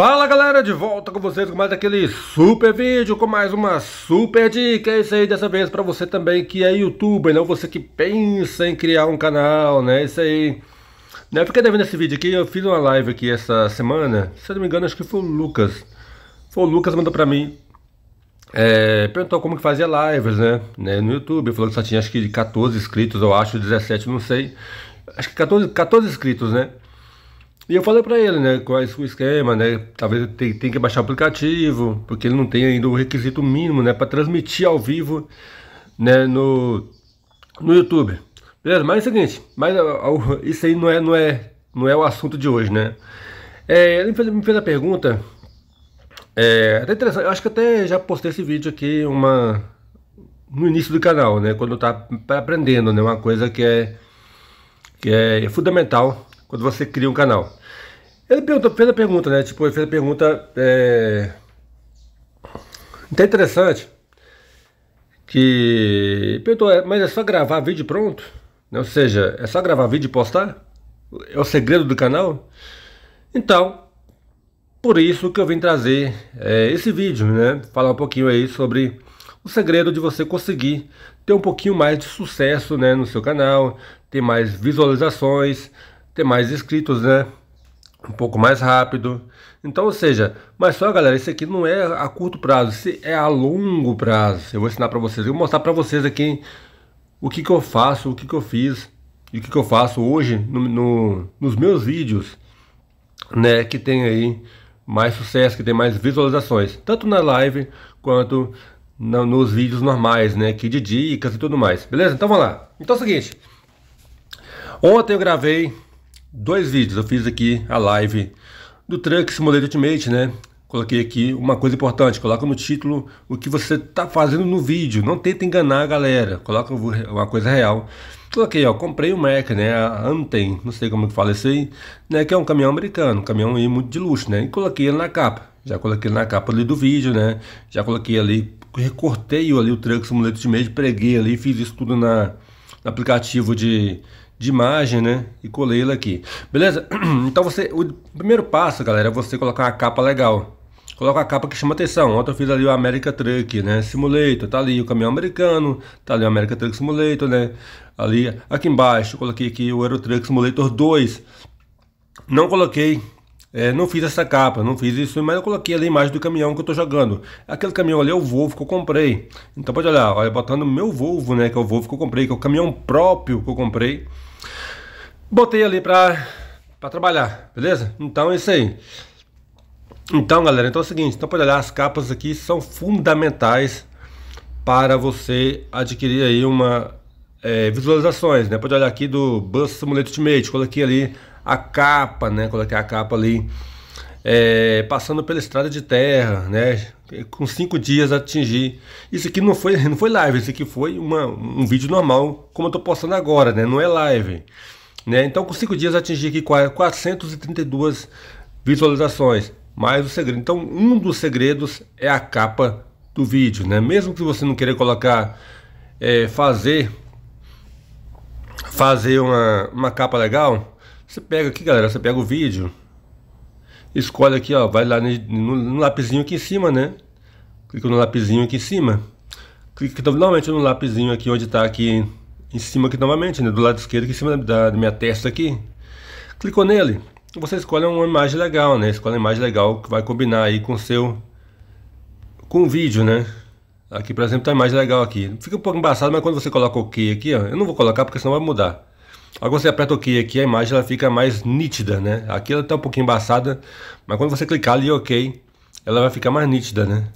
Fala galera, de volta com vocês com mais aquele super vídeo, com mais uma super dica, é isso aí dessa vez para você também que é youtuber, não você que pensa em criar um canal, né, é isso aí. Né, fica devendo esse vídeo aqui, eu fiz uma live aqui essa semana, se eu não me engano acho que foi o Lucas, foi o Lucas mandou para mim, é, perguntou como que fazia lives, né, né, no YouTube, falou que só tinha acho que 14 inscritos, eu acho, 17, não sei, acho que 14, 14 inscritos, né. E eu falei para ele, né, quais é o esquema, né, talvez tem, tem que baixar o aplicativo, porque ele não tem ainda o requisito mínimo, né, para transmitir ao vivo, né, no, no YouTube. Beleza, mas é o seguinte, mas isso aí não é, não é, não é o assunto de hoje, né. É, ele me fez, me fez a pergunta, é, até interessante, eu acho que até já postei esse vídeo aqui uma, no início do canal, né, quando tá aprendendo, né, uma coisa que é, que é, é fundamental quando você cria um canal. Ele perguntou, fez a pergunta, né? Tipo, ele fez a pergunta. É... Até interessante. Que. Perguntou, é, mas é só gravar vídeo pronto? Né? Ou seja, é só gravar vídeo e postar? É o segredo do canal? Então, por isso que eu vim trazer é, esse vídeo, né? Falar um pouquinho aí sobre o segredo de você conseguir ter um pouquinho mais de sucesso né, no seu canal, ter mais visualizações, ter mais inscritos, né? um pouco mais rápido. Então, ou seja, mas só galera, isso aqui não é a curto prazo, isso é a longo prazo. Eu vou ensinar para vocês, eu vou mostrar para vocês aqui o que, que eu faço, o que, que eu fiz e o que, que eu faço hoje no, no, nos meus vídeos, né, que tem aí mais sucesso, que tem mais visualizações, tanto na live quanto na, nos vídeos normais, né, que de dicas e tudo mais. Beleza? Então vamos lá. Então é o seguinte, ontem eu gravei dois vídeos. Eu fiz aqui a live do Truck Simulator Ultimate, né? Coloquei aqui uma coisa importante, coloca no título o que você tá fazendo no vídeo, não tenta enganar a galera, coloca uma coisa real. Coloquei, ó, comprei o Mac, né, a Anten, não sei como que fala isso aí, né, que é um caminhão americano, um caminhão aí muito de luxo, né, e coloquei ele na capa, já coloquei ele na capa ali do vídeo, né, já coloquei ali, recortei ali o Truck Simulator Ultimate, preguei ali, fiz isso tudo na, no aplicativo de de imagem, né? E colei ela aqui. Beleza? Então você, o primeiro passo, galera, é você colocar uma capa legal. Coloca a capa que chama atenção. Ontem eu fiz ali o America Truck, né? Simulator, tá ali o caminhão americano, tá ali o America Truck Simulator, né? Ali, aqui embaixo, coloquei aqui o Euro Truck Simulator 2. Não coloquei é, não fiz essa capa, não fiz isso, mas eu coloquei ali a imagem do caminhão que eu tô jogando. Aquele caminhão ali é o Volvo que eu comprei. Então pode olhar, olha, botando meu Volvo, né? Que é o Volvo que eu comprei, que é o caminhão próprio que eu comprei botei ali pra, pra trabalhar, beleza? Então é isso aí. Então, galera, então é o seguinte, então pode olhar, as capas aqui são fundamentais para você adquirir aí uma é, visualizações, né? Pode olhar aqui do Bus Simulator Ultimate, coloquei ali a capa, né? Coloquei a capa ali é, passando pela estrada de terra, né? Com cinco dias atingir. Isso aqui não foi, não foi live, isso aqui foi uma, um vídeo normal, como eu tô postando agora, né? Não é live. Né? Então, com 5 dias, atingi aqui 432 visualizações. Mais o segredo. Então, um dos segredos é a capa do vídeo. Né? Mesmo que você não queira colocar, é, fazer, fazer uma, uma capa legal, você pega aqui, galera, você pega o vídeo, escolhe aqui, ó, vai lá no, no lapisinho aqui em cima, né? Clica no lapisinho aqui em cima. Clica então, novamente no lapisinho aqui onde está aqui em cima aqui novamente, né, do lado esquerdo aqui em cima da, da minha testa aqui. Clicou nele, você escolhe uma imagem legal, né? Escolhe uma imagem legal que vai combinar aí com o seu com o vídeo, né? Aqui, por exemplo, tá a imagem legal aqui. Fica um pouco embaçado, mas quando você coloca o OK aqui, ó, eu não vou colocar porque senão vai mudar. Agora você aperta o OK aqui, a imagem ela fica mais nítida, né? Aqui ela tá um pouquinho embaçada, mas quando você clicar ali OK, ela vai ficar mais nítida, né?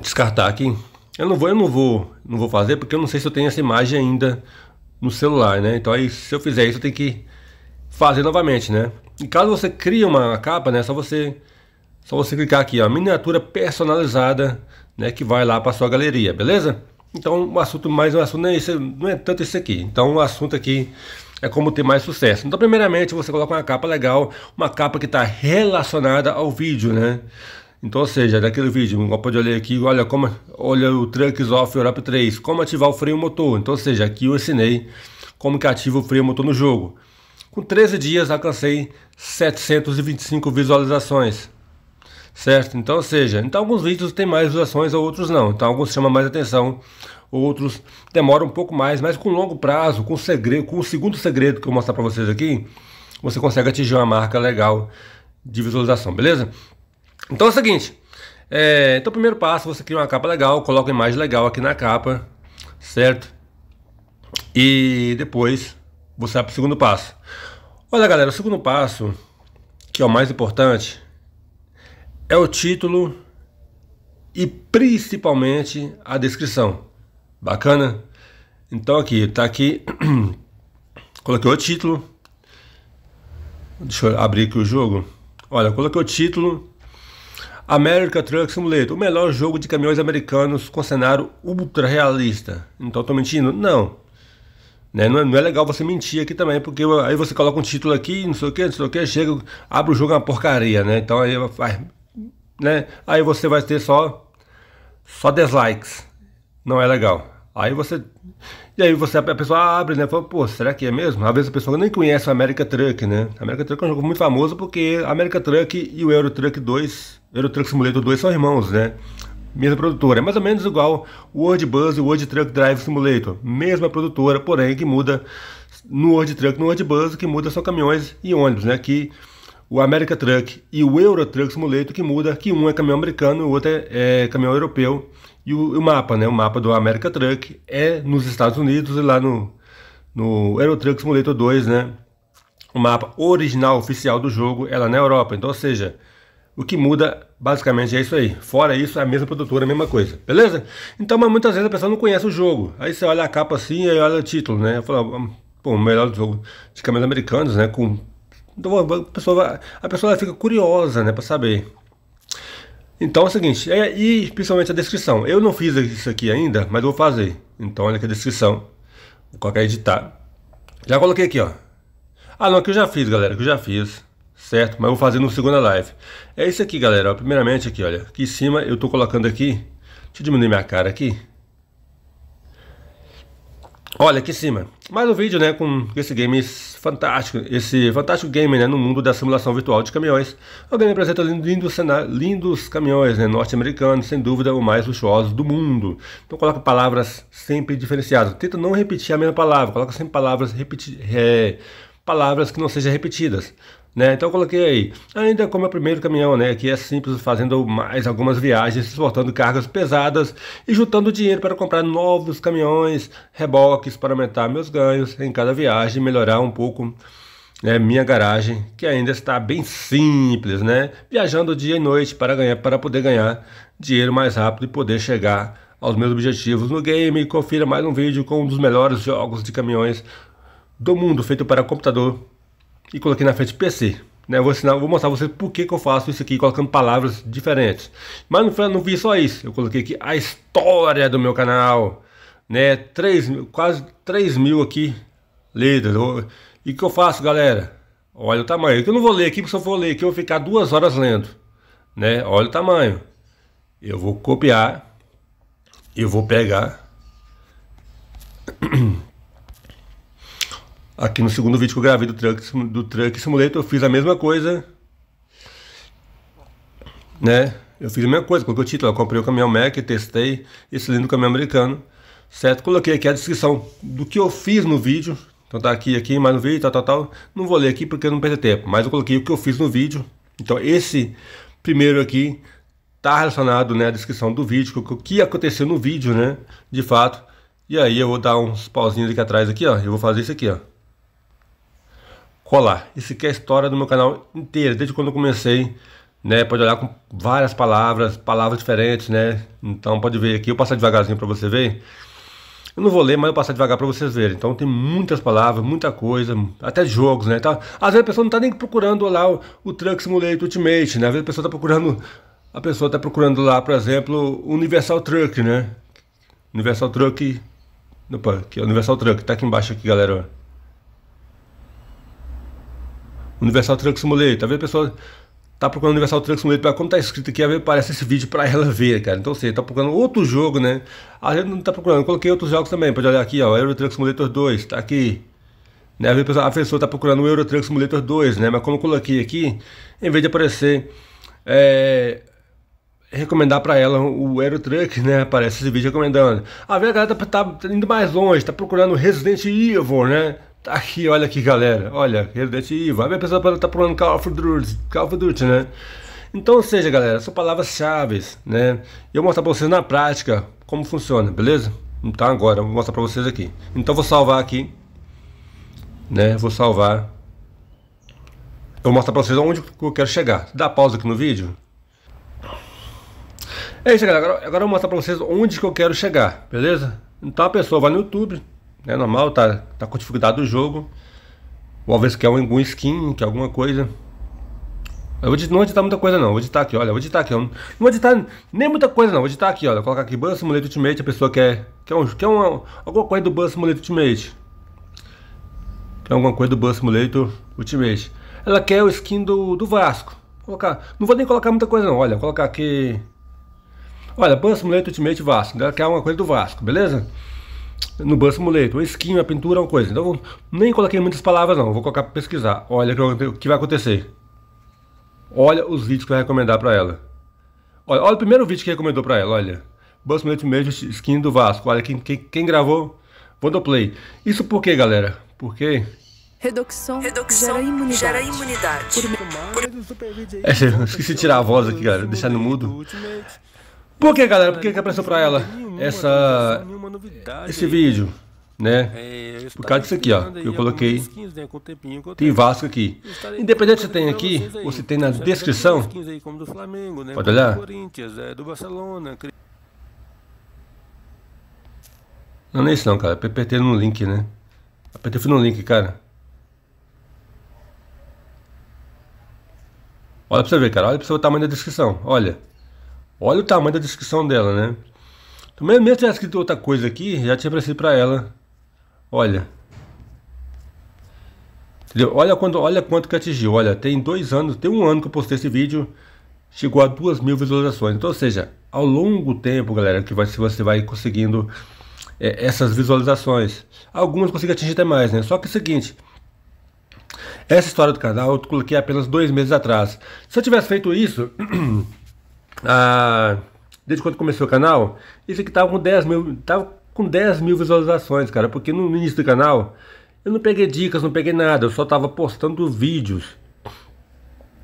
Descartar aqui. Eu não vou, eu não vou, não vou fazer porque eu não sei se eu tenho essa imagem ainda no celular, né? Então aí se eu fizer isso eu tenho que fazer novamente, né? E caso você crie uma capa, né, só você só você clicar aqui, ó, miniatura personalizada, né, que vai lá para sua galeria, beleza? Então, o assunto mais um assunto não é, esse, não é tanto esse aqui. Então, o assunto aqui é como ter mais sucesso. Então, primeiramente, você coloca uma capa legal, uma capa que está relacionada ao vídeo, né? Então, ou seja, daquele vídeo, golpe pode olhar aqui, olha como olha o Trunks Off Europe 3, como ativar o freio motor. Então, ou seja, aqui eu ensinei como que ativa o freio motor no jogo. Com 13 dias alcancei 725 visualizações. Certo? Então, ou seja, então alguns vídeos têm mais visualizações, outros não. Então, alguns chamam mais atenção, outros demoram um pouco mais, mas com longo prazo, com segredo, com o segundo segredo que eu vou mostrar para vocês aqui, você consegue atingir uma marca legal de visualização, beleza? Então é o seguinte. É, então, primeiro passo, você cria uma capa legal, coloca uma imagem legal aqui na capa, certo? E depois você vai para o segundo passo. Olha, galera, o segundo passo, que é o mais importante, é o título e principalmente a descrição. Bacana? Então aqui, tá aqui, coloquei o título, deixa eu abrir aqui o jogo. Olha, coloquei o título America Truck Simulator, o melhor jogo de caminhões americanos com cenário ultra realista. Então tô mentindo? Não. Né? Não, é, não, é, legal você mentir aqui também, porque aí você coloca um título aqui, não sei o que, não sei o que, chega, abre o jogo é uma porcaria, né? Então aí vai, né? Aí você vai ter só só dislikes. Não é legal. Aí você e aí você, a pessoa abre, né? Fala, pô, será que é mesmo? Às vezes a pessoa nem conhece o America Truck, né? A America Truck é um jogo muito famoso porque America Truck e o Euro Truck 2, Euro Truck Simulator 2 são irmãos, né? Mesma produtora, é mais ou menos igual o World Bus e o World Truck Drive Simulator. Mesma produtora, porém que muda no World Truck, no World Bus, que muda são caminhões e ônibus, né? Que o America Truck e o Euro Truck Simulator, que muda que um é caminhão americano e o outro é, é caminhão europeu. E o, o, mapa, né? O mapa do America Truck é nos Estados Unidos e lá no, no Euro Truck Simulator 2, né? O mapa original oficial do jogo é lá na Europa. Então, ou seja, o que muda basicamente é isso aí. Fora isso, é a mesma produtora, a mesma coisa. Beleza? Então, mas muitas vezes a pessoa não conhece o jogo. Aí você olha a capa assim e olha o título, né? Fala, hum, pô, melhor jogo de caminhões americanos, né? Com então a pessoa, a pessoa fica curiosa, né, para saber. Então é o seguinte, é, e principalmente a descrição. Eu não fiz isso aqui ainda, mas vou fazer. Então olha aqui a descrição. Vou colocar editar. Já coloquei aqui, ó. Ah, não, que eu já fiz, galera, que eu já fiz. Certo? Mas vou fazer no segunda live. É isso aqui, galera. Ó, primeiramente aqui, olha. Aqui em cima eu tô colocando aqui. Deixa eu diminuir minha cara aqui. Olha, aqui em cima. Mais um vídeo, né, com esse game fantástico, esse fantástico game né, no mundo da simulação virtual de caminhões. O game apresenta lindos, cenários, lindos caminhões né, norte-americanos, sem dúvida o mais luxuoso do mundo. Então coloca palavras sempre diferenciadas. Tenta não repetir a mesma palavra, coloca sempre palavras repeti é, palavras que não sejam repetidas. Né? Então coloquei aí, ainda como é o primeiro caminhão, né? que é simples, fazendo mais algumas viagens, exportando cargas pesadas e juntando dinheiro para comprar novos caminhões, reboques para aumentar meus ganhos em cada viagem, melhorar um pouco né, minha garagem, que ainda está bem simples, né? Viajando dia e noite para ganhar, para poder ganhar dinheiro mais rápido e poder chegar aos meus objetivos no game. Confira mais um vídeo com um dos melhores jogos de caminhões do mundo, feito para computador e coloquei na frente PC. Né? vou, ensinar, vou mostrar vocês por que, que eu faço isso aqui colocando palavras diferentes. Mas não, não vi só isso, eu coloquei aqui a história do meu canal. Né? 3, quase 3 mil aqui lidas. E o que eu faço, galera? Olha o tamanho. Que eu não vou ler aqui, porque se eu for ler aqui, eu vou ficar duas horas lendo. Né? Olha o tamanho. Eu vou copiar. Eu vou pegar. Aqui no segundo vídeo que eu gravei do Truck, do truck Simulator, eu fiz a mesma coisa. Né? Eu fiz a mesma coisa, coloquei o título, eu comprei o caminhão Mac, testei esse lindo caminhão americano. Certo? Coloquei aqui a descrição do que eu fiz no vídeo. Então tá aqui, aqui, mais no vídeo, tal, tal, tal. Não vou ler aqui porque eu não perdi tempo, mas eu coloquei o que eu fiz no vídeo. Então esse primeiro aqui tá relacionado, né, à descrição do vídeo, o que aconteceu no vídeo, né, de fato. E aí eu vou dar uns pauzinhos aqui atrás aqui, ó, eu vou fazer isso aqui, ó. Olá, Isso aqui é a história do meu canal inteiro, desde quando eu comecei, né? Pode olhar com várias palavras, palavras diferentes, né? Então pode ver aqui, eu passar devagarzinho para você ver. Eu não vou ler, mas eu passar devagar para vocês verem. Então tem muitas palavras, muita coisa, até jogos, né? Tá, às vezes a pessoa não tá nem procurando lá o, o Truck Simulator Ultimate, né? Às vezes a pessoa tá procurando a pessoa tá procurando lá, por exemplo, Universal Truck, né? Universal Truck, opa, aqui, é Universal Truck, tá aqui embaixo aqui, galera, ó. Universal Trunks Simulator. Talvez tá a pessoa tá procurando Universal Trunks Simulator, para como tá escrito aqui, aparece esse vídeo para ela ver, cara. Então você tá procurando outro jogo, né? A gente não tá procurando, eu coloquei outros jogos também, pode olhar aqui, ó, Euro Truck Simulator 2, tá aqui. Né? A pessoa, a pessoa tá procurando o Euro Truck Simulator 2, né? Mas como eu coloquei aqui, em vez de aparecer é, recomendar para ela o Aerotruck, né? Aparece esse vídeo recomendando. A a galera tá, tá, indo mais longe, tá procurando Resident Evil, né? Tá aqui, olha aqui, galera. Olha, Herdete Evil. Aí a pessoa tá pulando Call of Duty, Call of Duty, né? Então, ou seja, galera, são palavras-chave, né? E eu vou mostrar pra vocês na prática como funciona, beleza? Então agora, eu vou mostrar pra vocês aqui. Então vou salvar aqui, né? Vou salvar. Eu vou mostrar pra vocês onde eu quero chegar. Dá pausa aqui no vídeo. É isso, galera. Agora, agora eu vou mostrar pra vocês onde que eu quero chegar, beleza? Então a pessoa vai no YouTube, é normal, tá, tá com dificuldade do jogo. O que quer algum skin, quer alguma coisa. Eu vou editar, não vou editar muita coisa não, vou editar aqui, olha, vou editar aqui. Eu não vou editar nem muita coisa não, vou editar aqui, olha. Colocar aqui banço Simulator Ultimate, a pessoa quer, quer, um, quer uma, alguma coisa do banço Simulator Ultimate. Quer alguma coisa do banço Simulator Ultimate. Ela quer o skin do, do Vasco. Vou colocar, não vou nem colocar muita coisa não, olha, vou colocar aqui... Olha, banço Simulator Ultimate Vasco, ela quer alguma coisa do Vasco, beleza? no Buzz Simulator. O skin, a pintura, uma coisa. Então, nem coloquei muitas palavras não. Vou colocar para pesquisar. Olha o que vai acontecer. Olha os vídeos que eu recomendar para ela. Olha, olha, o primeiro vídeo que recomendou para ela, olha. Buzz Simulator mesmo skin do Vasco. Olha quem, quem, quem gravou. Vou dar play. Isso por quê, galera? Porque Redução, Redução gera imunidade. Gera imunidade. Por... Por... É, esqueci de tirar a voz aqui, galera. Deixar no mudo. Por que, galera? Por que, que apareceu pra ela essa, esse vídeo? Né? É, Por causa disso aqui, ó. Que eu coloquei. Né, tem Vasco aqui. Independente se tem aqui ou se tem na descrição. Né, Pode olhar. É, não, não é isso não, cara. Apertei no link, né? Apertei no link, cara. Olha pra você ver, cara. Olha pra você ver o tamanho da descrição. Olha. Olha o tamanho da descrição dela, né? Também então, mesmo tivesse escrito outra coisa aqui, já tinha aparecido para ela. Olha. Entendeu? Olha, quando, olha quanto que atingiu. Olha, tem dois anos, tem um ano que eu postei esse vídeo, chegou a duas mil visualizações. Então, ou seja, ao longo do tempo, galera, que vai, se você vai conseguindo é, essas visualizações. Algumas conseguem atingir até mais, né? Só que é o seguinte... Essa história do canal eu coloquei apenas dois meses atrás. Se eu tivesse feito isso... ah, desde quando começou o canal, isso aqui tava com 10 mil, tava com 10 mil visualizações, cara, porque no início do canal eu não peguei dicas, não peguei nada, eu só tava postando vídeos.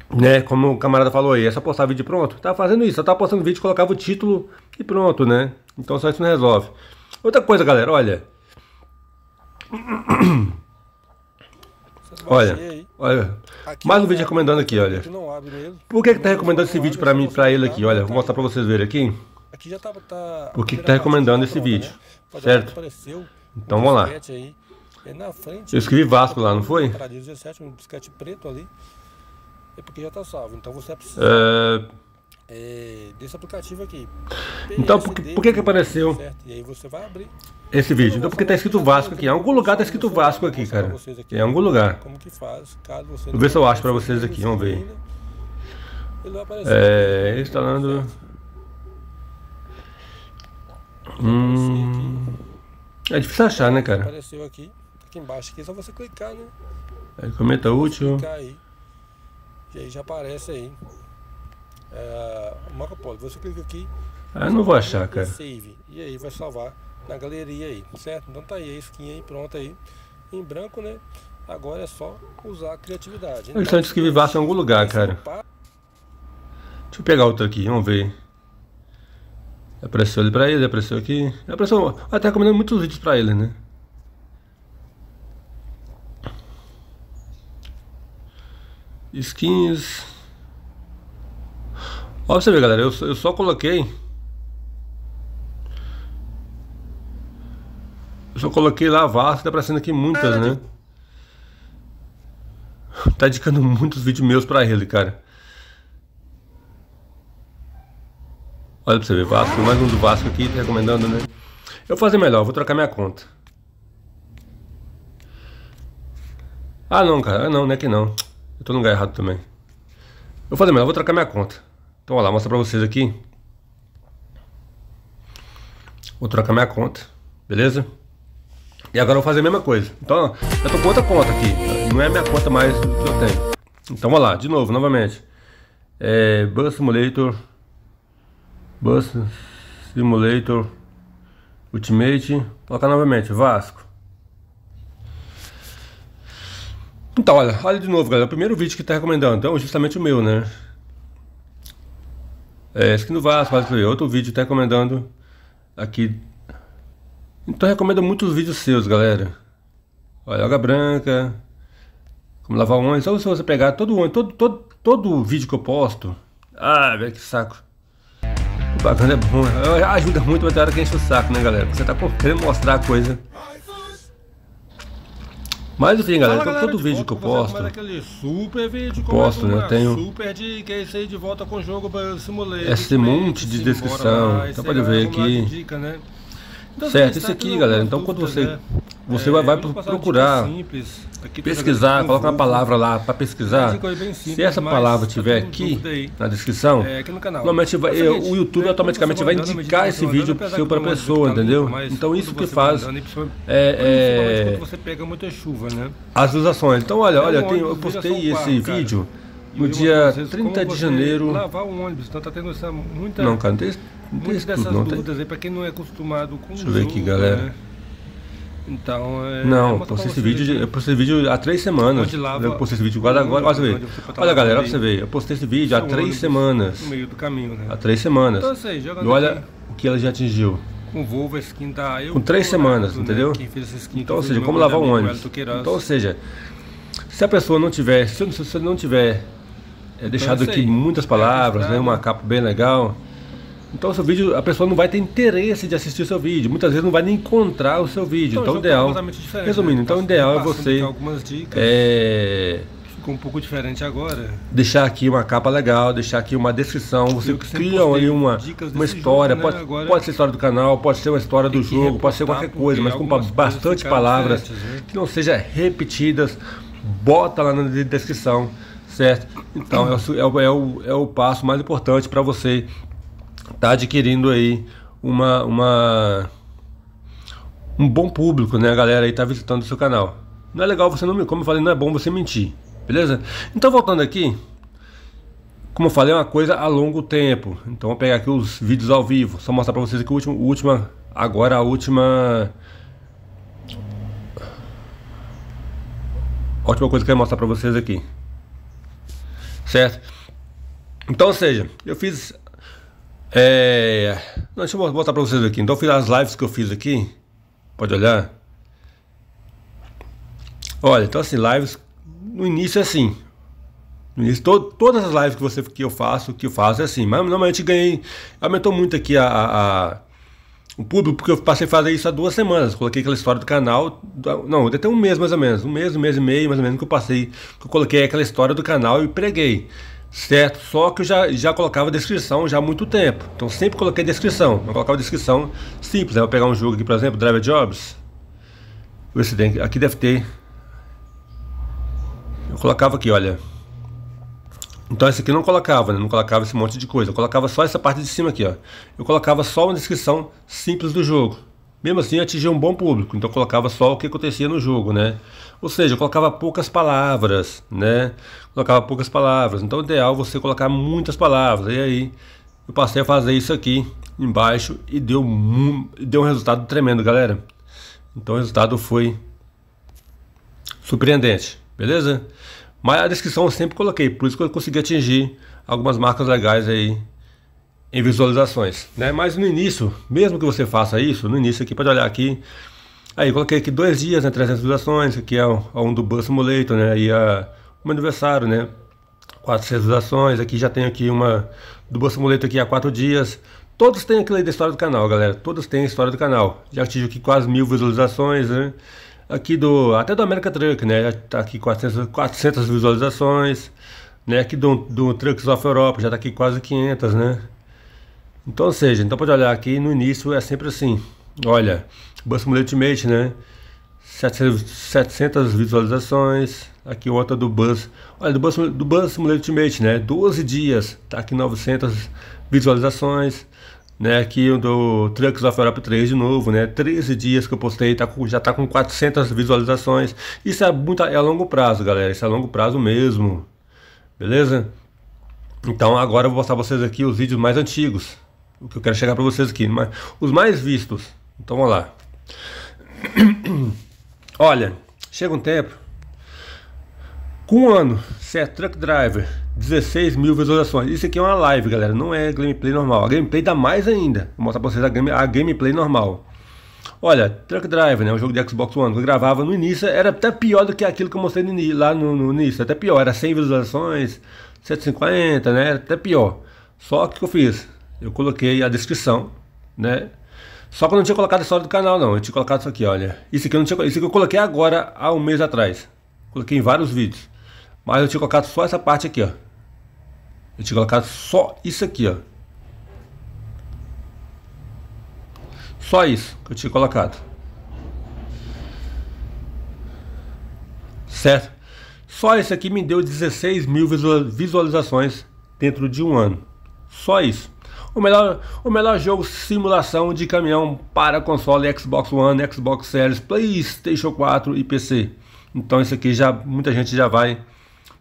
Né, como o camarada falou aí, é só postar vídeo pronto. Tava fazendo isso, só tava postando vídeo, colocava o título e pronto, né? Então só isso não resolve. Outra coisa, galera, olha. Olha, olha, mais é um vídeo recomendando aqui, olha. Por que que tá recomendando esse vídeo para mim, para ele aqui? Olha, vou mostrar para vocês verem aqui. Por tá, tá que que tá recomendando esse vídeo, né? certo? Então vamos lá. É Eu escrevi né? Vasco lá, não foi? É porque já tá salvo, então você precisa... É, é, desse aplicativo aqui. PSD, então, por, que, por que, que apareceu certo? e aí você vai abrir esse vídeo? Então, porque tá escrito Vasco aqui. Em algum lugar tá escrito Vasco aqui, cara. Em algum lugar. Como que faz, caso você Vou ver se eu acho para vocês aqui. Vamos ver. É, tá instalando. Tá hum, é difícil achar, né, cara? Apareceu aqui, aqui embaixo, aqui é só você clicar, né? Aí, comenta útil. E aí já aparece aí uh, Marco Polo. Você clica aqui. Ah, não vou achar, cara. Save. E aí vai salvar na galeria aí, certo? Então tá aí a skin aí pronta aí. Em branco, né? Agora é só usar a criatividade. Eles estão que vivasse em algum lugar, cara. Deixa eu pegar outro aqui, vamos ver. Apareceu ele pra ele, apareceu aqui. Apareceu. até tá recomendando muitos vídeos pra ele, né? Skins. Ó, você ver, galera, eu, eu só coloquei. Eu só coloquei lá a vasta, tá aparecendo aqui muitas, né? Tá indicando muitos vídeos meus pra ele, cara. Olha pra você ver, Vasco, mais um do Vasco aqui, tá recomendando, né? Eu vou fazer melhor, vou trocar minha conta. Ah não, cara, ah, não, não é que não. Eu tô no lugar errado também. Eu vou fazer melhor, vou trocar minha conta. Então, olha lá, mostra pra vocês aqui. Vou trocar minha conta, beleza? E agora eu vou fazer a mesma coisa. Então, eu tô com outra conta aqui. Não é a minha conta mais que eu tenho. Então, vamos lá, de novo, novamente. É, Bus Simulator. Bus Simulator. Ultimate. Colocar novamente, Vasco. Então, olha, olha de novo, galera. É o primeiro vídeo que tá recomendando. Então, justamente o meu, né? É, no Vasco, Vasco outro vídeo, até recomendando aqui. Então recomendo muitos vídeos seus, galera. Olha, água branca, como lavar o ônibus. Só se você pegar todo o todo, todo, todo vídeo que eu posto. Ah, velho, que saco. O bagulho é bom, ajuda muito, mas tem hora que enche o saco, né, galera? Você tá querendo mostrar a coisa. Mas enfim, galera, Fala, então, galera todo vídeo que eu posto. Super vídeo, é posto, né? Eu é? tenho. Super é isso aí de volta com o jogo Simulator. Esse monte de descrição. Então pode ver aqui. Dica, né? Então, certo, isso tá aqui, galera. Então, quando você né? você é, vai, vai procurar, pesquisar, coloca uma palavra lá para pesquisar. Simples, Se essa palavra tá tiver aqui aí, na descrição, é, aqui no canal. normalmente vai, é o YouTube é, automaticamente vai indicar esse vídeo para seu para a pessoa, entendeu? então isso que faz mandando, é, é você pega muita chuva, né? As usações. Então, olha, olha, tem, eu postei esse vídeo no dia 30 de janeiro. Lavar ônibus, então tá tendo essa muita Não, cara, não tem Muitas dessas tudo, não dúvidas tem... aí, para quem não é acostumado com Deixa eu ver aqui, galera. Né? Então, é, Não, eu é postei esse vídeo, eu postei esse vídeo há três semanas. Lava, eu postei esse vídeo agora, agora, olha, tá olha galera, olha você ver. Eu postei esse vídeo há três semanas. No meio do caminho, né? Há três semanas. Então, sei, e olha aqui. o que ela já atingiu. Com Volvo, a skin da tá eu. Com três semanas, né? entendeu? Skin, então, ou seja, como lavar um ônibus. Então, ou seja, se a pessoa não tiver, se, você não tiver é, então, deixado então, aqui muitas tá palavras, né, uma capa bem legal, então, seu vídeo, a pessoa não vai ter interesse de assistir o seu vídeo. Muitas vezes não vai nem encontrar o seu vídeo. Então, então o é ideal. É resumindo, né? então, o tá ideal é você. Algumas dicas. É um pouco diferente agora. Deixar aqui uma capa legal, deixar aqui uma descrição. Você cria ali uma, uma história. Jogo, né? pode, agora, pode ser história do canal, pode ser uma história do jogo, pode ser qualquer coisa, mas com bastante palavras né? que não sejam repetidas. Bota lá na descrição, certo? Então é, é o, é o, é o passo mais importante para você está adquirindo aí uma, uma um bom público, né? A galera aí tá visitando o seu canal. Não é legal você não me, como eu falei, não é bom você mentir, beleza? Então voltando aqui, como eu falei, é uma coisa a longo tempo. Então vou pegar aqui os vídeos ao vivo, só mostrar para vocês que o último, última, agora a última a última coisa que eu quero mostrar para vocês aqui. Certo? Então, ou seja, eu fiz é... Não, deixa eu botar para vocês aqui. Então, eu fiz as lives que eu fiz aqui. Pode olhar. Olha, então assim, lives no início é assim. No início, to, todas as lives que, você, que eu faço, que eu faço é assim. Mas normalmente ganhei. Aumentou muito aqui a, a, a o público, porque eu passei a fazer isso há duas semanas. Coloquei aquela história do canal. Não, até um mês mais ou menos. Um mês, um mês e meio mais ou menos que eu passei. Que eu coloquei aquela história do canal e preguei. Certo, só que eu já, já colocava descrição já há muito tempo. Então sempre coloquei descrição. Eu colocava descrição simples. Né? Eu vou pegar um jogo aqui, por exemplo, Driver Jobs. você tem, aqui deve ter. Eu colocava aqui, olha. Então esse aqui não colocava, né? não colocava esse monte de coisa. Eu colocava só essa parte de cima aqui, ó. Eu colocava só uma descrição simples do jogo. Mesmo assim, atingia um bom público, então colocava só o que acontecia no jogo, né? Ou seja, colocava poucas palavras, né? Colocava poucas palavras. Então, o é ideal é você colocar muitas palavras. E aí, eu passei a fazer isso aqui embaixo e deu, deu um resultado tremendo, galera. Então, o resultado foi surpreendente, beleza? Mas a descrição eu sempre coloquei, por isso que eu consegui atingir algumas marcas legais aí em visualizações, né? Mas no início, mesmo que você faça isso, no início aqui, pode olhar aqui, aí coloquei aqui dois dias, né, 300 visualizações, aqui é, é um, do Bus Simulator, né, e a, é um aniversário, né, 400 visualizações, aqui já tenho aqui uma do Bus Simulator aqui há quatro dias, todos têm aquilo aí da história do canal, galera, todos têm a história do canal, já tive aqui quase mil visualizações, né, aqui do, até do América Truck, né, já tá aqui 400, 400 visualizações, né, aqui do, do Trucks of Europa, já tá aqui quase 500, né, então, ou seja, então pode olhar aqui no início é sempre assim. Olha, Busca Ultimate, né? 700 visualizações. Aqui outra do Buzz. Olha, do Bus do Buzz Simulator né? 12 dias. Tá aqui 900 visualizações. Né? Aqui o do Trucks of Europe 3 de novo, né? 13 dias que eu postei, tá com, já tá com 400 visualizações. Isso é, muito, é a longo prazo, galera. Isso é a longo prazo mesmo. Beleza? Então agora eu vou mostrar pra vocês aqui os vídeos mais antigos o que eu quero chegar para vocês aqui. Mas os mais vistos. Então vamos lá. Olha, chega um tempo. Com um ano, se é Truck Driver, 16 mil visualizações. Isso aqui é uma live, galera. Não é gameplay normal. A gameplay dá mais ainda. Vou mostrar para vocês a, game, a gameplay normal. Olha, Truck Driver, né? O jogo de Xbox One que eu gravava no início era até pior do que aquilo que eu mostrei no, lá no, no início. Até pior. Era 100 visualizações, 150, né? Era até pior. Só que o que eu fiz? eu coloquei a descrição, né? Só que eu não tinha colocado a história do canal, não. Eu tinha colocado isso aqui, olha. Isso aqui eu não tinha Isso aqui eu coloquei agora, há um mês atrás. Coloquei em vários vídeos. Mas eu tinha colocado só essa parte aqui, ó. Eu tinha colocado só isso aqui, ó. Só isso que eu tinha colocado. Certo? Só isso aqui me deu 16 mil visualizações dentro de um ano. Só isso. O melhor, o melhor jogo simulação de caminhão para console Xbox One, Xbox Series, PlayStation 4 e PC. Então isso aqui já muita gente já vai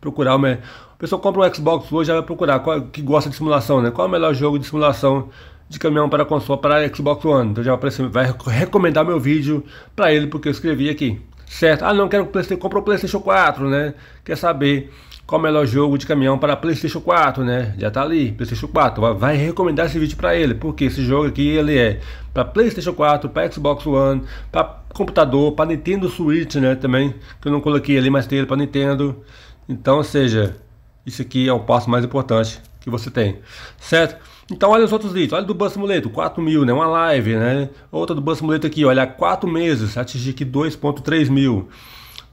procurar. O, me... pessoal compra um Xbox hoje já vai procurar qual, que gosta de simulação, né? Qual é o melhor jogo de simulação de caminhão para console para Xbox One? Então já vai, vai recomendar meu vídeo para ele porque eu escrevi aqui certo? Ah, não, quero comprar o PlayStation 4, né? Quer saber qual o melhor jogo de caminhão para PlayStation 4, né? Já tá ali, PlayStation 4. Vai recomendar esse vídeo para ele, porque esse jogo aqui ele é para PlayStation 4, para Xbox One, para computador, para Nintendo Switch, né, também, que eu não coloquei ali, mas tem ele para Nintendo. Então, ou seja, isso aqui é o passo mais importante que você tem, certo? Então olha os outros vídeos, olha do Bus Simulator, 4 mil, né? Uma live, né? Outra do Bus Simulator aqui, olha, 4 meses, atingir aqui 2.3 mil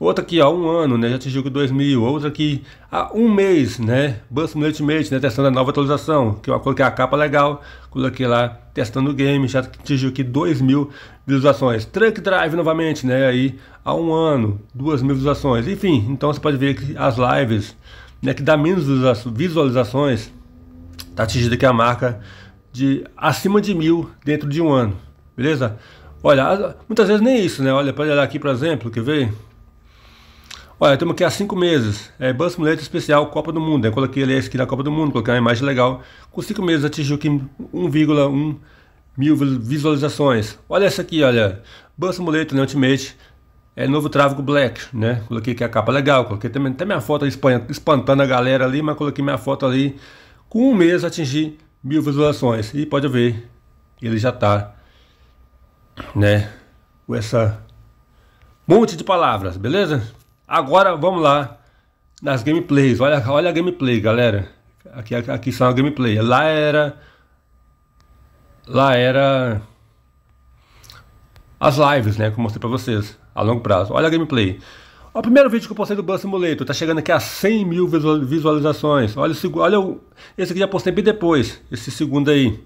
outra aqui há um ano, né, já atingiu 2000, outra aqui há um mês, né, Bust Ultimate, né, testando a nova atualização, que eu é coloquei é a capa legal, coloquei lá, testando o game, já atingiu aqui dois mil visualizações, Truck Drive novamente, né, aí há um ano, duas mil visualizações, enfim, então você pode ver que as lives, né, que dá menos visualizações, tá atingindo aqui a marca de acima de mil dentro de um ano, beleza? Olha, muitas vezes nem isso, né? Olha, para olhar aqui, por exemplo, quer ver? Olha, estamos aqui há cinco meses. É Bus Muleta Especial Copa do Mundo. Eu coloquei ali a na da Copa do Mundo, coloquei uma imagem legal. Com cinco meses atingiu aqui 1,1 mil visualizações. Olha essa aqui, olha. Bus Muleta né, Ultimate. É novo tráfego black, né? Coloquei aqui a capa legal, coloquei também até minha foto espantando a galera ali, mas coloquei minha foto ali. Com um mês atingi mil visualizações. E pode ver, ele já tá, né? Com essa monte de palavras, beleza? Agora vamos lá nas gameplays. Olha, olha a gameplay, galera. Aqui, aqui são a gameplay. Lá era. Lá era. As lives, né? Que eu mostrei pra vocês. A longo prazo. Olha a gameplay. o primeiro vídeo que eu postei do Bus Simulator. Tá chegando aqui a 100 mil visualizações. Olha, o, olha o, esse aqui já postei bem depois. Esse segundo aí.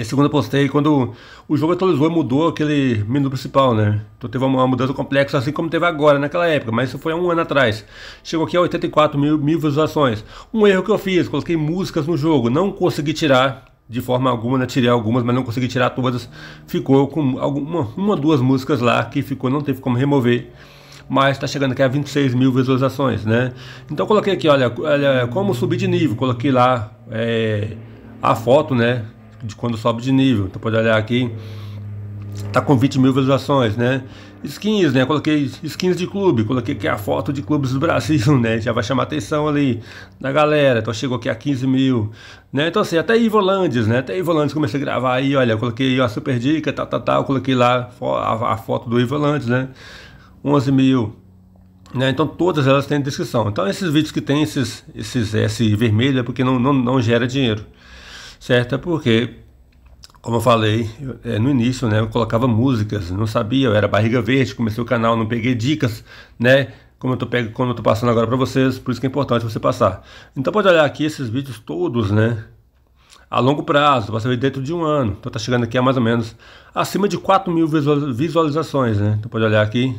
Esse segundo eu postei quando o jogo atualizou e mudou aquele menu principal, né? Então teve uma mudança complexa, assim como teve agora, naquela época, mas isso foi há um ano atrás. Chegou aqui a 84 mil, mil visualizações. Um erro que eu fiz, coloquei músicas no jogo, não consegui tirar de forma alguma, né? Tirei algumas, mas não consegui tirar todas. Ficou com alguma, uma, duas músicas lá que ficou, não teve como remover mas está chegando aqui a 26 mil visualizações, né? Então coloquei aqui, olha, olha como subir de nível, coloquei lá é, a foto, né? de quando sobe de nível. Então pode olhar aqui, tá com 20 mil visualizações, né? Skins, né? Coloquei skins de clube, coloquei aqui a foto de clubes do Brasil, né? Já vai chamar atenção ali da galera. Então chegou aqui a 15 mil, né? Então assim, até Ivolandes, né? Até Ivolandes comecei a gravar aí, olha, coloquei a super dica, tal, tal, tal. Coloquei lá a, a foto do Ivolandes, né? 11 mil. Né? Então todas elas têm descrição. Então esses vídeos que tem esses, esses S vermelho é porque não, não, não gera dinheiro certa, é porque, como eu falei é, no início, né, eu colocava músicas, não sabia, eu era barriga verde, comecei o canal, não peguei dicas, né? Como eu tô, pego, como eu tô passando agora para vocês, por isso que é importante você passar. Então pode olhar aqui esses vídeos todos, né? a longo prazo, você ver dentro de um ano. Então tá chegando aqui a mais ou menos acima de 4 mil visualizações, né? Então pode olhar aqui,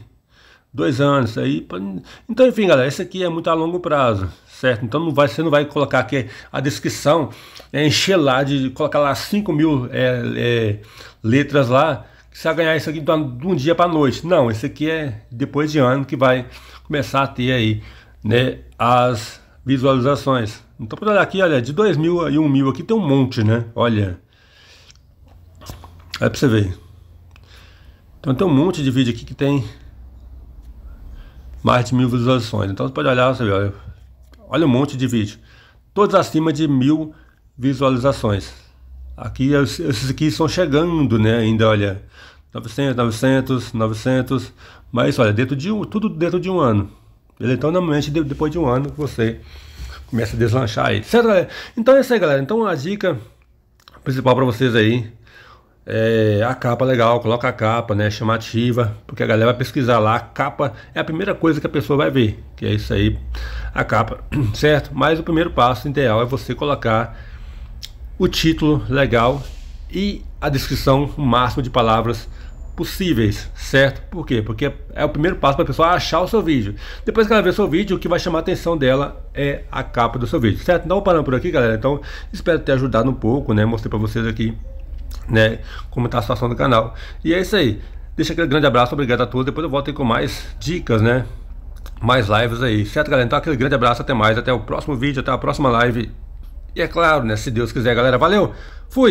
dois anos aí. Pra... Então, enfim, galera, esse aqui é muito a longo prazo, certo? Então não vai, você não vai colocar aqui a descrição, é, encher lá, de colocar lá 5 mil é, é, letras lá, que você vai ganhar isso aqui de um dia para noite. Não, esse aqui é depois de ano que vai começar a ter aí, né, as visualizações. Então, por olhar aqui, olha, de dois mil e um mil aqui tem um monte, né? Olha. é para você ver. Então tem um monte de vídeo aqui que tem mais de mil visualizações. Então você pode olhar, você olha, olha um monte de vídeo, todos acima de mil visualizações. Aqui, esses aqui estão chegando, né, ainda, olha, 900, 900, 900, mas olha, dentro de um, tudo dentro de um ano. Então, normalmente, depois de um ano, você começa a deslanchar aí. Certo, galera? Então é isso aí, galera. Então, a dica principal para vocês aí é, a capa legal, coloca a capa, né, chamativa, porque a galera vai pesquisar lá, a capa é a primeira coisa que a pessoa vai ver, que é isso aí, a capa, certo? Mas o primeiro passo ideal é você colocar o título legal e a descrição, o máximo de palavras possíveis, certo? Por quê? Porque é o primeiro passo para a pessoa achar o seu vídeo. Depois que ela ver o seu vídeo, o que vai chamar a atenção dela é a capa do seu vídeo, certo? Então parando por aqui, galera. Então espero ter ajudado um pouco, né? Mostrei para vocês aqui né, como está a situação do canal. E é isso aí. Deixa aquele grande abraço, obrigado a todos. Depois eu volto aí com mais dicas, né? Mais lives aí, certo, galera? Então, aquele grande abraço, até mais, até o próximo vídeo, até a próxima live. E é claro, né? Se Deus quiser, galera. Valeu, fui!